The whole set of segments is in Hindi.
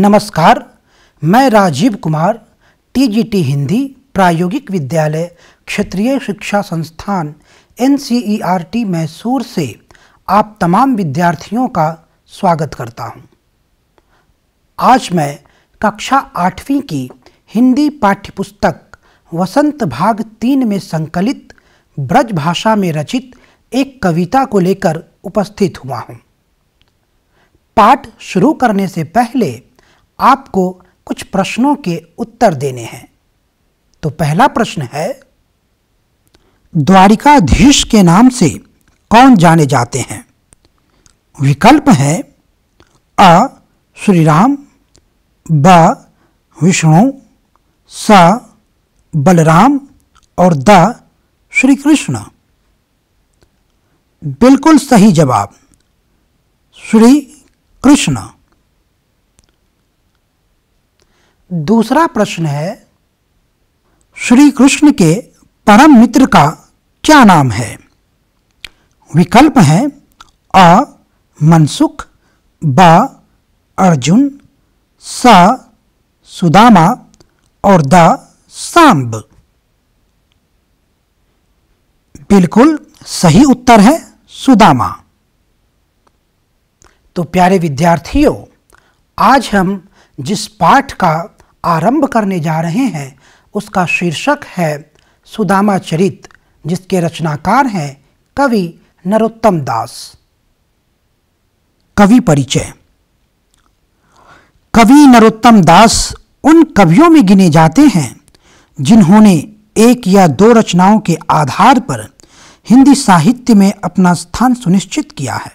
नमस्कार मैं राजीव कुमार टीजीटी हिंदी प्रायोगिक विद्यालय क्षेत्रीय शिक्षा संस्थान एन मैसूर से आप तमाम विद्यार्थियों का स्वागत करता हूं। आज मैं कक्षा आठवीं की हिंदी पाठ्यपुस्तक वसंत भाग तीन में संकलित ब्रज भाषा में रचित एक कविता को लेकर उपस्थित हुआ हूं। पाठ शुरू करने से पहले आपको कुछ प्रश्नों के उत्तर देने हैं तो पहला प्रश्न है द्वारिकाधीश के नाम से कौन जाने जाते हैं विकल्प है अ श्री राम ब विष्णु स बलराम और द श्री कृष्ण बिल्कुल सही जवाब श्री कृष्ण दूसरा प्रश्न है श्री कृष्ण के परम मित्र का क्या नाम है विकल्प है अ मनसुख ब अर्जुन स सुदामा और द सांब बिल्कुल सही उत्तर है सुदामा तो प्यारे विद्यार्थियों आज हम जिस पाठ का आरंभ करने जा रहे हैं उसका शीर्षक है सुदामा चरित जिसके रचनाकार हैं कवि नरोत्तम दास कवि परिचय कवि नरोत्तम दास उन कवियों में गिने जाते हैं जिन्होंने एक या दो रचनाओं के आधार पर हिंदी साहित्य में अपना स्थान सुनिश्चित किया है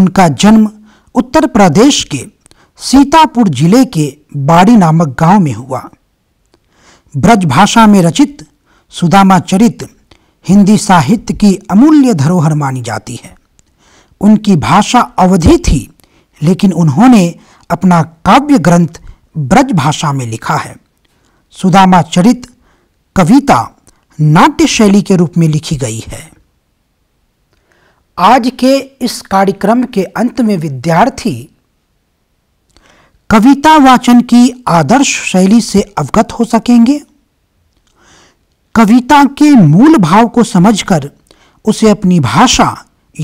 उनका जन्म उत्तर प्रदेश के सीतापुर जिले के बाड़ी नामक गांव में हुआ ब्रजभाषा में रचित सुदामा चरित हिंदी साहित्य की अमूल्य धरोहर मानी जाती है उनकी भाषा अवधि थी लेकिन उन्होंने अपना काव्य ग्रंथ ब्रज भाषा में लिखा है सुदामा चरित कविता नाट्य शैली के रूप में लिखी गई है आज के इस कार्यक्रम के अंत में विद्यार्थी कविता वाचन की आदर्श शैली से अवगत हो सकेंगे कविता के मूल भाव को समझकर उसे अपनी भाषा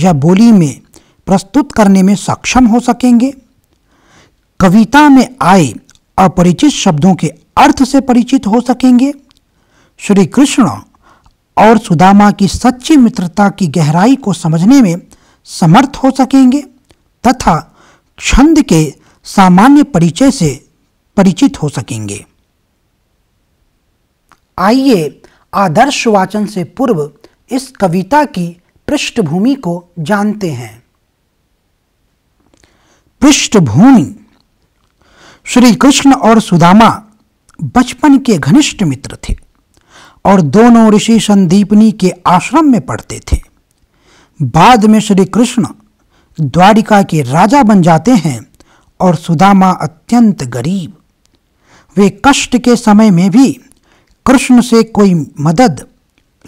या बोली में प्रस्तुत करने में सक्षम हो सकेंगे कविता में आए अपरिचित शब्दों के अर्थ से परिचित हो सकेंगे श्री कृष्ण और सुदामा की सच्ची मित्रता की गहराई को समझने में समर्थ हो सकेंगे तथा छंद के सामान्य परिचय से परिचित हो सकेंगे आइए आदर्श वाचन से पूर्व इस कविता की पृष्ठभूमि को जानते हैं पृष्ठभूमि श्री कृष्ण और सुदामा बचपन के घनिष्ठ मित्र थे और दोनों ऋषि संदीपनी के आश्रम में पढ़ते थे बाद में श्री कृष्ण द्वारिका के राजा बन जाते हैं और सुदामा अत्यंत गरीब वे कष्ट के समय में भी कृष्ण से कोई मदद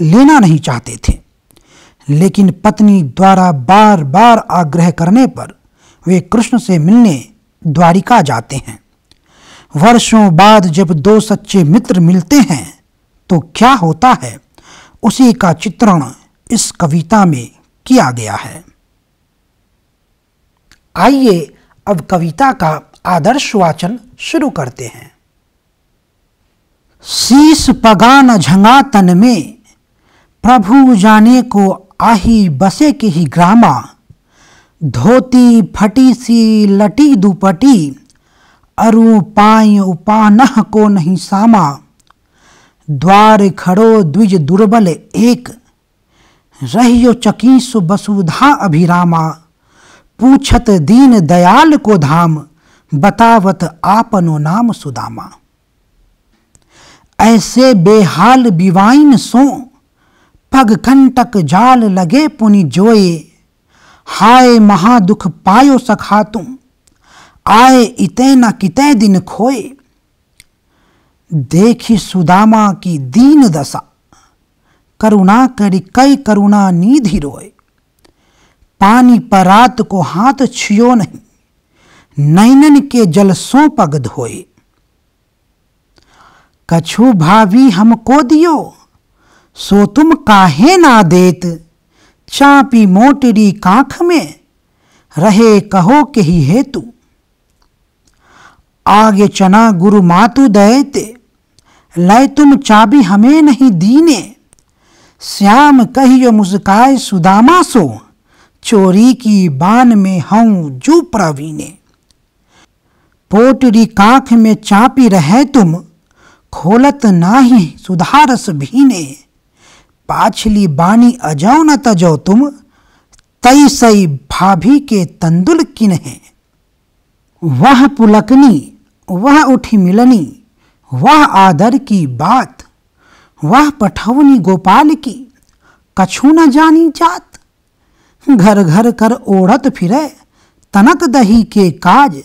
लेना नहीं चाहते थे लेकिन पत्नी द्वारा बार बार आग्रह करने पर वे कृष्ण से मिलने द्वारिका जाते हैं वर्षों बाद जब दो सच्चे मित्र मिलते हैं तो क्या होता है उसी का चित्रण इस कविता में किया गया है आइए अब कविता का आदर्श वाचन शुरू करते हैं शीस पगान झंगा तन में प्रभु जाने को आही बसे के ही ग्रामा धोती फटी सी लटी दुपटी अरु पाई उपानह को नहीं सामा द्वार खड़ो द्विज दुर्बल एक रहियो चकीस बसुधा अभिरामा पूछत दीन दयाल को धाम बतावत आपनो नाम सुदामा ऐसे बेहाल बिवाइन सो पग कंटक जाल लगे पुनि जोए हाय महादुख पायो सखा तुम आए इतै न कितै दिन खोए देखी सुदामा की दीन दशा करुणा करी कई करुणा नीधि रोए पानी परात को हाथ छियो नहीं नैनन के जल सो पग धोए कछु भावी हमको दियो सो तुम काहे ना देत चापी मोटरी कांख में रहे कहो के ही हेतु आगे चना गुरु मातु दयते लय तुम चाबी हमें नहीं दीने श्याम कहियो मुस्काय सुदामा सो चोरी की बान में हूँ जू प्रवीणे पोटरी कांख में चापी रहे तुम खोलत नाही सुधारस भीने पाछली बानी अजौ न तजो तुम तई सई भाभी के तंदुल किन है वह पुलकनी वह उठी मिलनी वह आदर की बात वह पठवनी गोपाल की कछु न जानी जात घर घर कर ओढ़त फिरे तनक दही के काज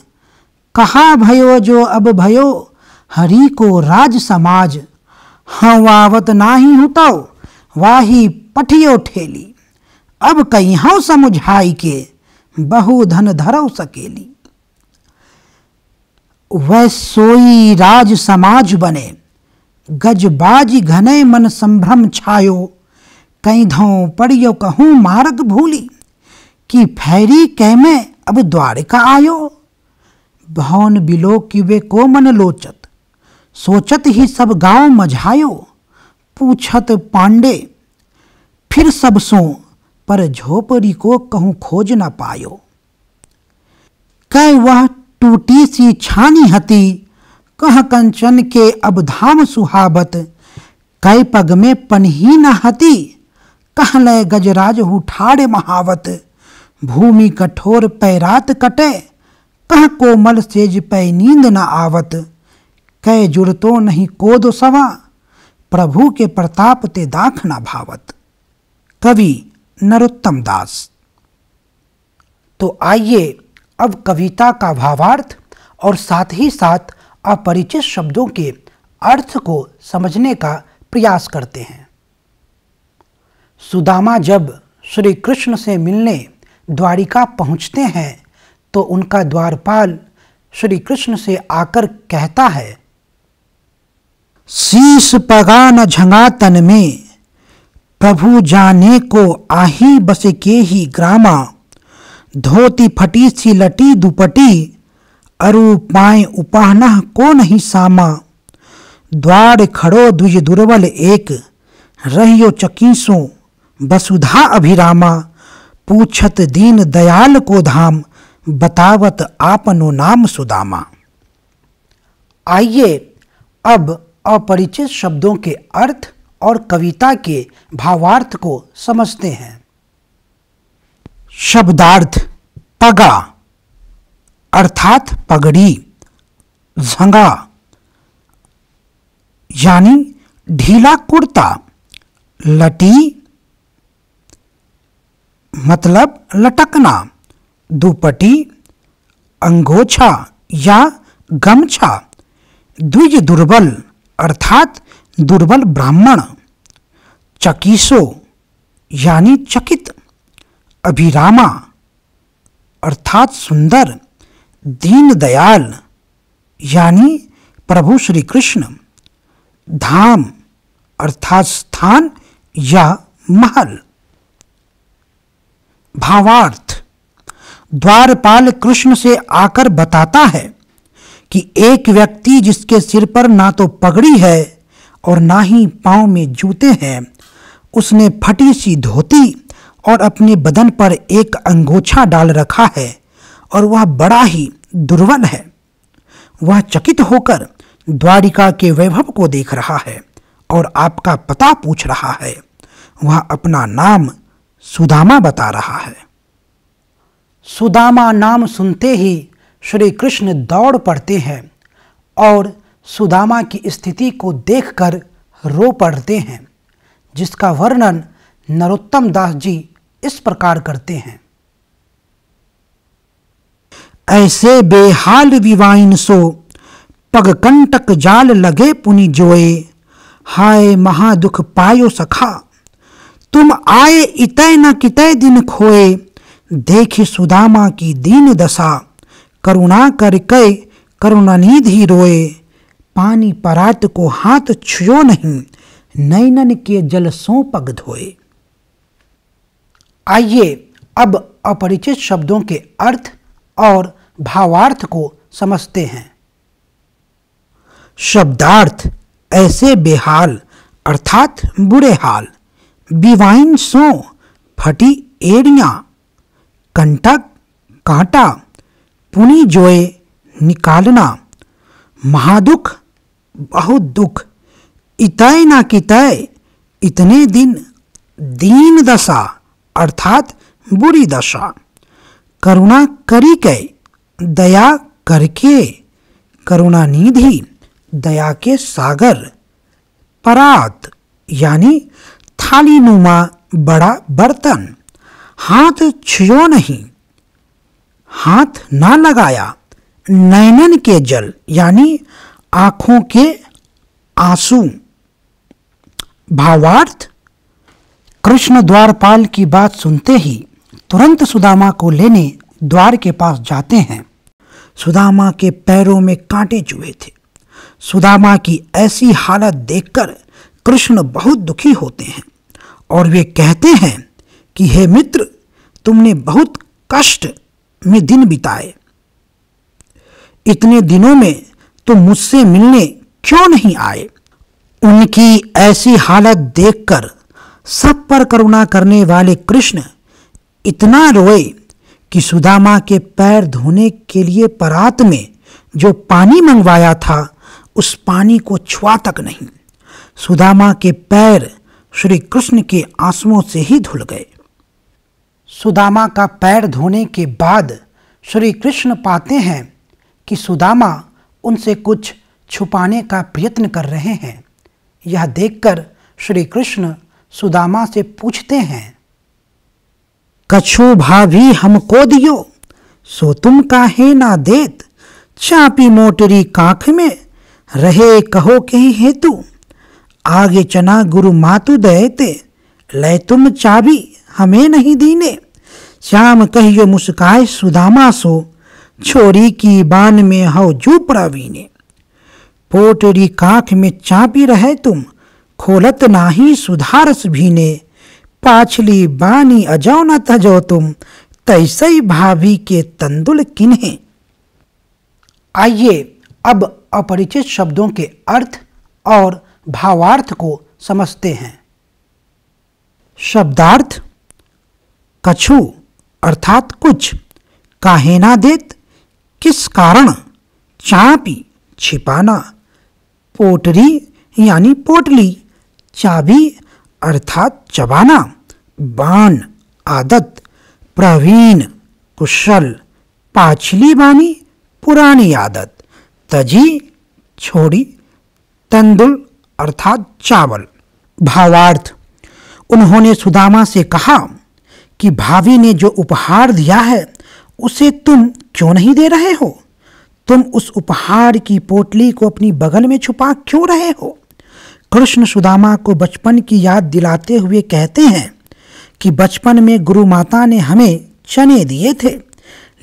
कहा भयो जो अब भयो हरि को राज समाज हवावत हाँ नाही हुताओ वाही पठियो ठेली अब कहीं समुझाई के बहुधन धरव सकेली वह सोई राज समाज बने गजबाज घने मन संभ्रम छायो कई धो पड़ियो कहूँ मार्ग भूली कि फैरी कह में अब द्वारिका आयो भवन बिलो किवे को मन लोचत सोचत ही सब गांव मझायो पूछत पांडे फिर सब सो पर झोपड़ी को कहूँ खोज न पायो कह वह टूटी सी छानी हती कह कंचन के अब धाम सुहावत कई पग में पनही न हती तहने गजराज हुठाड़ महावत भूमि कठोर पैरात कटे कह कोमल सेज पै नींद न आवत कै जुड़तो नहीं कोद सवा प्रभु के प्रताप ते दाख न भावत कवि नरोत्तम दास तो आइए अब कविता का भावार्थ और साथ ही साथ अपरिचित शब्दों के अर्थ को समझने का प्रयास करते हैं सुदामा जब श्री कृष्ण से मिलने द्वारिका पहुँचते हैं तो उनका द्वारपाल श्री कृष्ण से आकर कहता है शीश पगा न झंगातन में प्रभु जाने को आही बस के ही ग्रामा धोती फटी सी लटी दुपटी अरु पाए उपाहना को नहीं सामा द्वार खड़ो दुज दुर्बल एक रहियो चकीसों वसुधा अभिरामा पूछत दीन दयाल को धाम बतावत आपनो नाम सुदामा आइए अब अपरिचित शब्दों के अर्थ और कविता के भावार्थ को समझते हैं शब्दार्थ पगा अर्थात पगड़ी झंगा यानी ढीला कुर्ता लटी मतलब लटकना दुपटी अंगोछा या गमछा द्विज दुर्बल अर्थात दुर्बल ब्राह्मण चकीसो यानी चकित अभिरामा अर्थात सुंदर दीन दयाल यानी प्रभु श्री कृष्ण धाम अर्थात स्थान या महल भावार्थ द्वारपाल कृष्ण से आकर बताता है कि एक व्यक्ति जिसके सिर पर ना तो पगड़ी है और ना ही पाँव में जूते हैं उसने फटी सी धोती और अपने बदन पर एक अंगोछा डाल रखा है और वह बड़ा ही दुर्बल है वह चकित होकर द्वारिका के वैभव को देख रहा है और आपका पता पूछ रहा है वह अपना नाम सुदामा बता रहा है सुदामा नाम सुनते ही श्री कृष्ण दौड़ पड़ते हैं और सुदामा की स्थिति को देखकर रो पड़ते हैं जिसका वर्णन नरोत्तम दास जी इस प्रकार करते हैं ऐसे बेहाल विवाइन सो पगकंटक जाल लगे पुनि जोए हाय महादुख पायो सखा तुम आए इतय न कितय दिन खोए देखी सुदामा की दीन दशा करुणा कर कै करुणनिधि रोए पानी परात को हाथ छुयो नहीं नैनन के जल सो पग धोए आइए अब अपरिचित शब्दों के अर्थ और भावार्थ को समझते हैं शब्दार्थ ऐसे बेहाल अर्थात बुरे हाल बिवाइन सो फटी एड़िया कंटक कांटा पुनी जोए निकालना महादुख बहुत दुख इतय ना कितय इतने दिन दीन दशा अर्थात बुरी दशा करुणा करी के दया करके करुणा निधि दया के सागर परात यानी थाली नुमा बड़ा बर्तन हाथ छुयो नहीं हाथ ना लगाया नैनन के जल यानी आंखों के आंसू भावार्थ कृष्ण द्वारपाल की बात सुनते ही तुरंत सुदामा को लेने द्वार के पास जाते हैं सुदामा के पैरों में कांटे चुहे थे सुदामा की ऐसी हालत देखकर कृष्ण बहुत दुखी होते हैं और वे कहते हैं कि हे मित्र तुमने बहुत कष्ट में दिन बिताए इतने दिनों में तुम मुझसे मिलने क्यों नहीं आए उनकी ऐसी हालत देखकर सब पर करुणा करने वाले कृष्ण इतना रोए कि सुदामा के पैर धोने के लिए परात में जो पानी मंगवाया था उस पानी को छुआ तक नहीं सुदामा के पैर श्री कृष्ण के आंसुओं से ही धुल गए सुदामा का पैर धोने के बाद श्री कृष्ण पाते हैं कि सुदामा उनसे कुछ छुपाने का प्रयत्न कर रहे हैं यह देखकर श्री कृष्ण सुदामा से पूछते हैं कछु भाभी हमको दियो सो तुम काहे ना देत चापी मोटरी काख में रहे कहो के हेतु आगे चना गुरु मातु दयते लय तुम चाबी हमें नहीं दीने श्याम कहियो मुस्काय सुदामा सो छोरी की बान में हो जो प्रवीणे पोटरी काख में चाबी रहे तुम खोलत नाही सुधारस भीने पाछली बानी अजाओ न तजो तुम तैसे ही भाभी के तंदुल किन्हे आइए अब अपरिचित शब्दों के अर्थ और भावार्थ को समझते हैं शब्दार्थ कछु अर्थात कुछ काहेना देत किस कारण चापी छिपाना पोटरी यानी पोटली चाबी अर्थात चबाना बान आदत प्रवीण कुशल पाछली बानी पुरानी आदत तजी छोड़ी तंदुल अर्थात चावल भावार्थ उन्होंने सुदामा से कहा कि भाभी ने जो उपहार दिया है उसे तुम क्यों नहीं दे रहे हो तुम उस उपहार की पोटली को अपनी बगल में छुपा क्यों रहे हो कृष्ण सुदामा को बचपन की याद दिलाते हुए कहते हैं कि बचपन में गुरु माता ने हमें चने दिए थे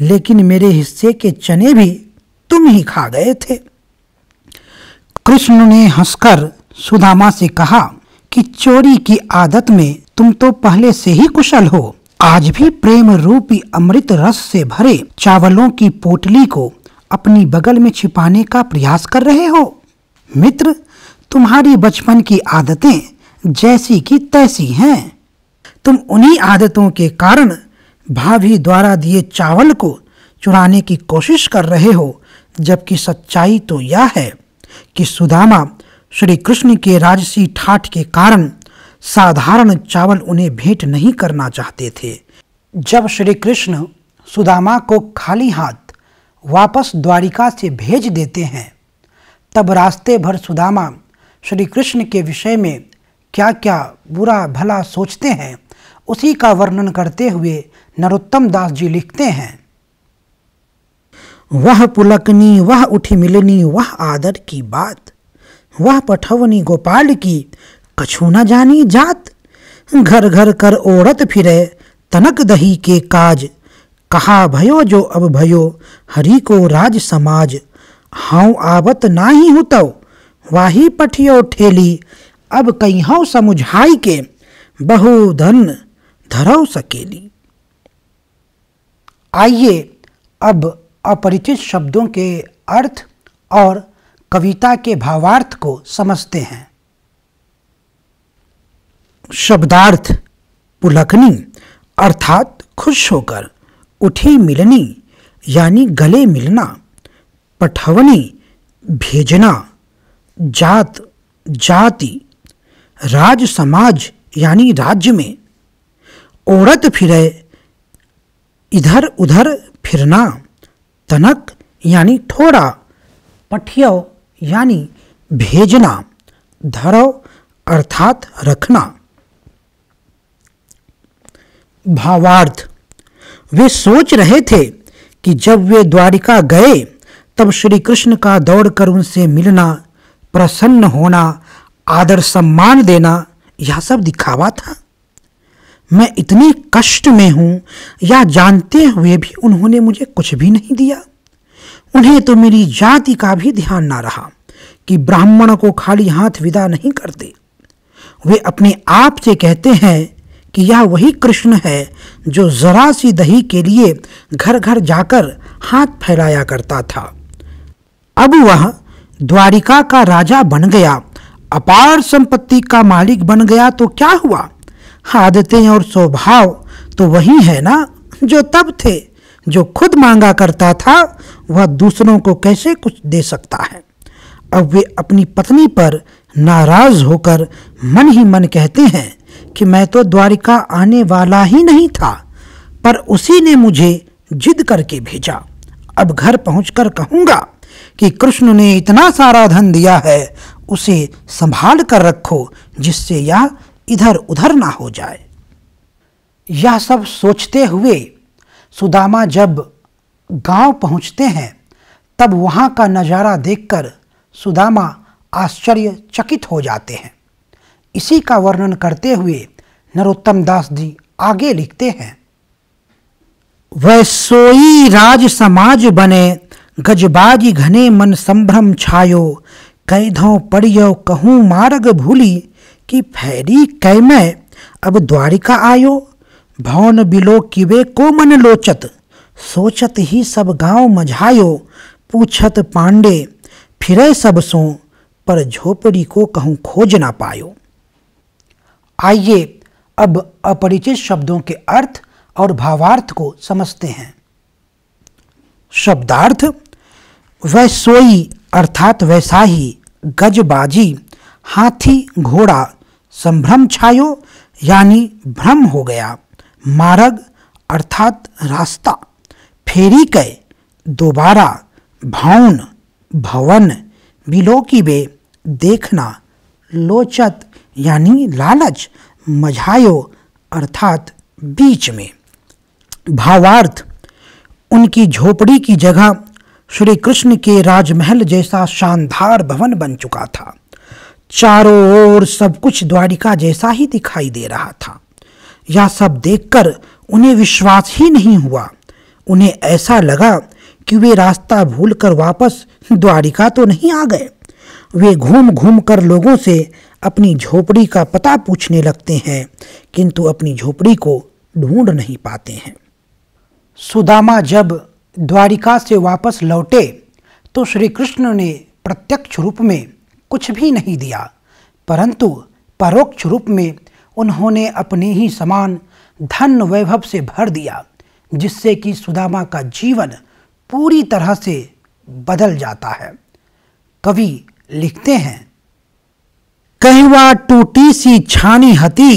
लेकिन मेरे हिस्से के चने भी तुम ही खा गए थे कृष्ण ने हंसकर सुदामा से कहा कि चोरी की आदत में तुम तो पहले से ही कुशल हो आज भी प्रेम रूपी अमृत रस से भरे चावलों की पोटली को अपनी बगल में छिपाने का प्रयास कर रहे हो मित्र तुम्हारी बचपन की आदतें जैसी की तैसी हैं तुम उन्हीं आदतों के कारण भाभी द्वारा दिए चावल को चुराने की कोशिश कर रहे हो जबकि सच्चाई तो यह है कि सुदामा श्री कृष्ण के राजसी ठाठ के कारण साधारण चावल उन्हें भेंट नहीं करना चाहते थे जब श्री कृष्ण सुदामा को खाली हाथ वापस द्वारिका से भेज देते हैं तब रास्ते भर सुदामा श्री कृष्ण के विषय में क्या क्या बुरा भला सोचते हैं उसी का वर्णन करते हुए नरोत्तम दास जी लिखते हैं वह पुलकनी वह उठी मिलनी वह आदर की बात वह पठवनी गोपाल की कछु न जानी जात घर घर कर ओढ़त फिरे तनक दही के काज कहा भयो जो अब भयो हरि को राज समाज हाउ आवत ना ही हुतौ वाही पठियो ठेली अब कहीं समुझाई के बहुधन धरव सकेली आइए अब अपरिचित शब्दों के अर्थ और कविता के भावार्थ को समझते हैं शब्दार्थ पुलकनी अर्थात खुश होकर उठी मिलनी यानी गले मिलना पठवनी भेजना जात जाति राज समाज यानी राज्य में औरत फिरे इधर उधर फिरना तनक यानी थोड़ा पठियो यानी भेजना धरो अर्थात रखना भावार्थ वे सोच रहे थे कि जब वे द्वारिका गए तब श्री कृष्ण का दौड़कर उनसे मिलना प्रसन्न होना आदर सम्मान देना यह सब दिखावा था मैं इतनी कष्ट में हूं या जानते हुए भी उन्होंने मुझे कुछ भी नहीं दिया उन्हें तो मेरी जाति का भी ध्यान ना रहा कि ब्राह्मण को खाली हाथ विदा नहीं करते वे अपने आप से कहते हैं कि यह वही कृष्ण है जो जरा सी दही के लिए घर घर जाकर हाथ फैलाया करता था अब वह द्वारिका का राजा बन गया अपार संपत्ति का मालिक बन गया तो क्या हुआ आदतें और स्वभाव तो वही है ना जो तब थे जो खुद मांगा करता था वह दूसरों को कैसे कुछ दे सकता है अब वे अपनी पत्नी पर नाराज होकर मन ही मन कहते हैं कि मैं तो द्वारिका आने वाला ही नहीं था पर उसी ने मुझे जिद करके भेजा अब घर पहुंचकर कहूंगा कि कृष्ण ने इतना सारा धन दिया है उसे संभाल कर रखो जिससे यह इधर उधर ना हो जाए यह सब सोचते हुए सुदामा जब गांव पहुंचते हैं तब वहां का नज़ारा देखकर सुदामा आश्चर्यचकित हो जाते हैं इसी का वर्णन करते हुए नरोत्तम दास जी आगे लिखते हैं वह सोई राज समाज बने गजबाजी घने मन संभ्रम छायो कैधो पड़ियो कहूँ मार्ग भूली कि फैरी कैमय अब द्वारिका आयो भवन बिलो किवे को मन लोचत सोचत ही सब गांव मझायो पूछत पांडे फिरे सब सो पर झोपड़ी को कहूँ खोज ना पायो आइए अब अपरिचित शब्दों के अर्थ और भावार्थ को समझते हैं शब्दार्थ वैसोई अर्थात वैसाही गजबाजी हाथी घोड़ा संभ्रम छायो यानी भ्रम हो गया मार्ग अर्थात रास्ता फेरी कय दोबारा भावन भवन विलोकिबे देखना लोचत यानी लालच मझायो अर्थात बीच में भावार्थ उनकी झोपड़ी की जगह श्री कृष्ण के राजमहल जैसा शानदार भवन बन चुका था चारों ओर सब कुछ द्वारिका जैसा ही दिखाई दे रहा था यह सब देखकर उन्हें विश्वास ही नहीं हुआ उन्हें ऐसा लगा कि वे रास्ता भूलकर वापस द्वारिका तो नहीं आ गए वे घूम घूम कर लोगों से अपनी झोपड़ी का पता पूछने लगते हैं किंतु अपनी झोपड़ी को ढूंढ नहीं पाते हैं सुदामा जब द्वारिका से वापस लौटे तो श्री कृष्ण ने प्रत्यक्ष रूप में कुछ भी नहीं दिया परंतु परोक्ष रूप में उन्होंने अपने ही समान धन वैभव से भर दिया जिससे कि सुदामा का जीवन पूरी तरह से बदल जाता है कवि लिखते हैं कहवा टूटी सी छानी हती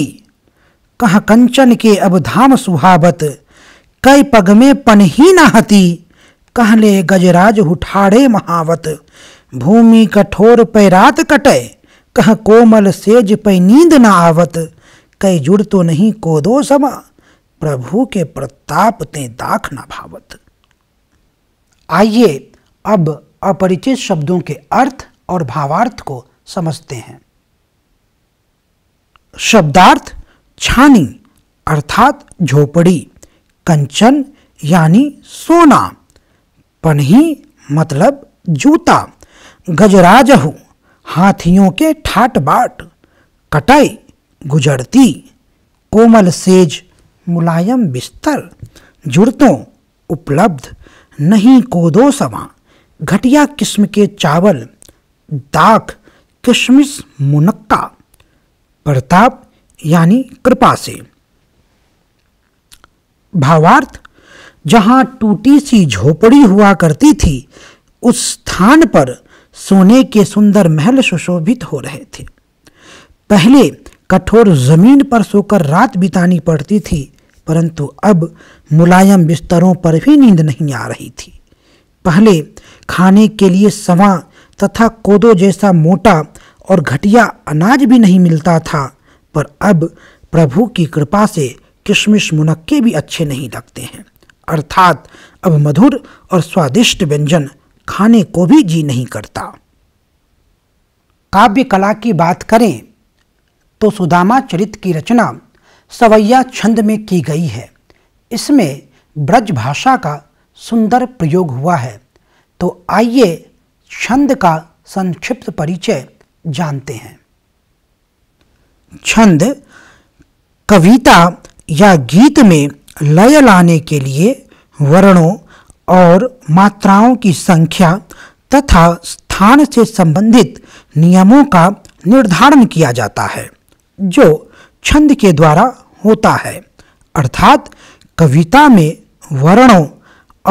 कह कंचन के अब धाम सुहावत कई पग में पन ही न हती कहले गजराज उठाड़े महावत भूमि कठोर पैरात कटे कह कोमल सेज पै नींद न आवत कई जुड़ तो नहीं को दो समा प्रभु के प्रताप ते दाख न भावत आइए अब अपरिचित शब्दों के अर्थ और भावार्थ को समझते हैं शब्दार्थ छानी अर्थात झोपड़ी कंचन यानी सोना पनही मतलब जूता गजराजहू हाथियों के ठाट बाट कटाई गुजरती कोमल सेज मुलायम बिस्तर जुड़तों उपलब्ध नहीं कोदो समा घटिया किस्म के चावल दाख किशमिश मुनक्का प्रताप यानी कृपा से भावार्थ जहाँ टूटी सी झोपड़ी हुआ करती थी उस स्थान पर सोने के सुंदर महल सुशोभित हो रहे थे पहले कठोर जमीन पर सोकर रात बितानी पड़ती थी परंतु अब मुलायम बिस्तरों पर भी नींद नहीं आ रही थी पहले खाने के लिए सवा तथा कोदो जैसा मोटा और घटिया अनाज भी नहीं मिलता था पर अब प्रभु की कृपा से किशमिश मुनक्के भी अच्छे नहीं लगते हैं अर्थात अब मधुर और स्वादिष्ट व्यंजन खाने को भी जी नहीं करता काव्य कला की बात करें तो सुदामा चरित की रचना सवैया छंद में की गई है इसमें ब्रज भाषा का सुंदर प्रयोग हुआ है तो आइए छंद का संक्षिप्त परिचय जानते हैं छंद कविता या गीत में लय लाने के लिए वर्णों और मात्राओं की संख्या तथा स्थान से संबंधित नियमों का निर्धारण किया जाता है जो छंद के द्वारा होता है अर्थात कविता में वर्णों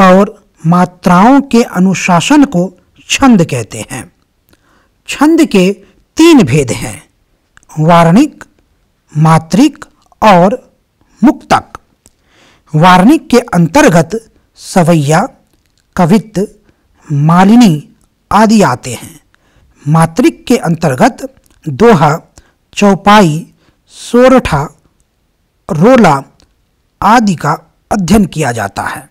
और मात्राओं के अनुशासन को छंद कहते हैं छंद के तीन भेद हैं वारणिक मात्रिक और मुक्तक वारणिक के अंतर्गत सवैया कवित्त मालिनी आदि आते हैं मात्रिक के अंतर्गत दोहा चौपाई सोरठा रोला आदि का अध्ययन किया जाता है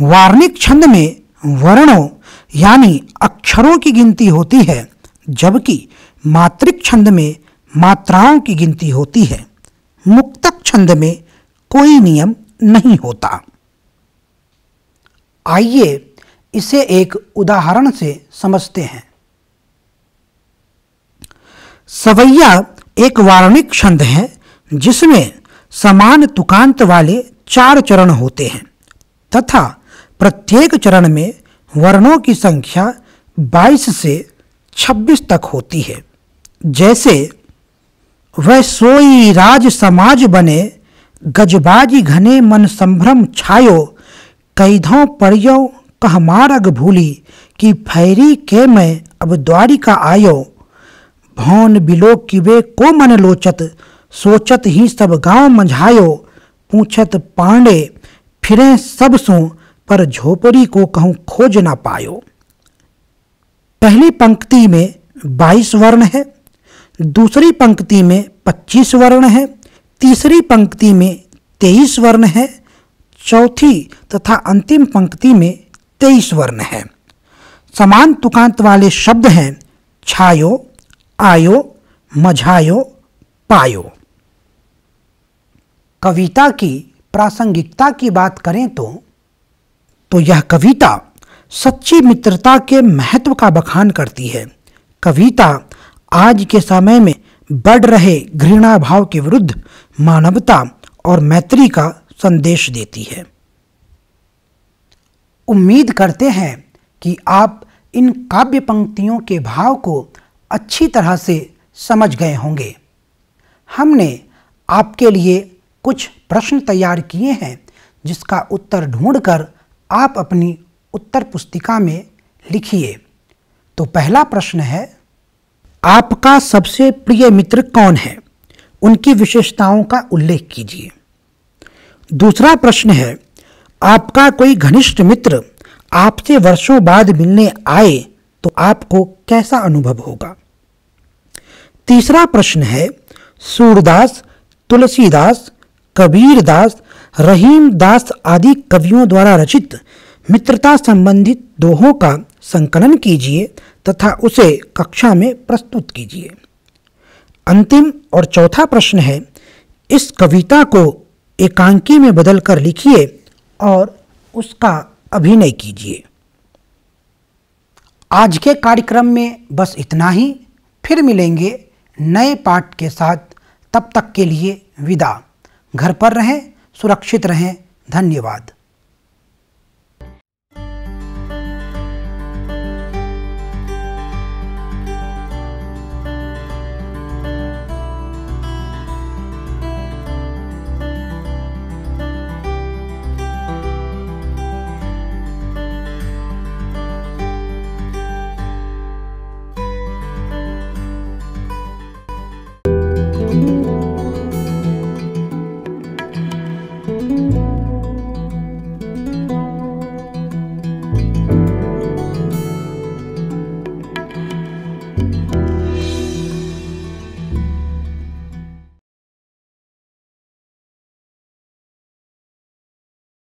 वार्णिक छंद में वर्णों यानी अक्षरों की गिनती होती है जबकि मात्रिक छंद में मात्राओं की गिनती होती है मुक्तक छंद में कोई नियम नहीं होता आइए इसे एक उदाहरण से समझते हैं सवैया एक वारणिक छंद है जिसमें समान तुकांत वाले चार चरण होते हैं तथा प्रत्येक चरण में वर्णों की संख्या 22 से 26 तक होती है जैसे वह सोई राज समाज बने गजबाजी घने मन संभ्रम छायो कैधों परियो कह मारग भूली कि फैरी के मैं अब द्वारिका आयो भौन बिलो किवे को मन लोचत सोचत ही सब गांव मझायो पूछत पांडे फिरे सब सो पर झोपड़ी को कहूँ खोज ना पायो पहली पंक्ति में बाईस वर्ण है दूसरी पंक्ति में पच्चीस वर्ण है तीसरी पंक्ति में तेईस वर्ण है चौथी तथा अंतिम पंक्ति में तेईस वर्ण है समान तुकांत वाले शब्द हैं छायो आयो मझायो पायो कविता की प्रासंगिकता की बात करें तो तो यह कविता सच्ची मित्रता के महत्व का बखान करती है कविता आज के समय में बढ़ रहे घृणा भाव के विरुद्ध मानवता और मैत्री का संदेश देती है उम्मीद करते हैं कि आप इन काव्य पंक्तियों के भाव को अच्छी तरह से समझ गए होंगे हमने आपके लिए कुछ प्रश्न तैयार किए हैं जिसका उत्तर ढूंढकर आप अपनी उत्तर पुस्तिका में लिखिए तो पहला प्रश्न है आपका सबसे प्रिय मित्र कौन है उनकी विशेषताओं का उल्लेख कीजिए दूसरा प्रश्न है आपका कोई घनिष्ठ मित्र आपसे वर्षों बाद मिलने आए तो आपको कैसा अनुभव होगा तीसरा प्रश्न है सूरदास तुलसीदास कबीरदास रहीमदास आदि कवियों द्वारा रचित मित्रता संबंधित दोहों का संकलन कीजिए तथा उसे कक्षा में प्रस्तुत कीजिए अंतिम और चौथा प्रश्न है इस कविता को एकांकी में बदलकर लिखिए और उसका अभिनय कीजिए आज के कार्यक्रम में बस इतना ही फिर मिलेंगे नए पाठ के साथ तब तक के लिए विदा घर पर रहें सुरक्षित रहें धन्यवाद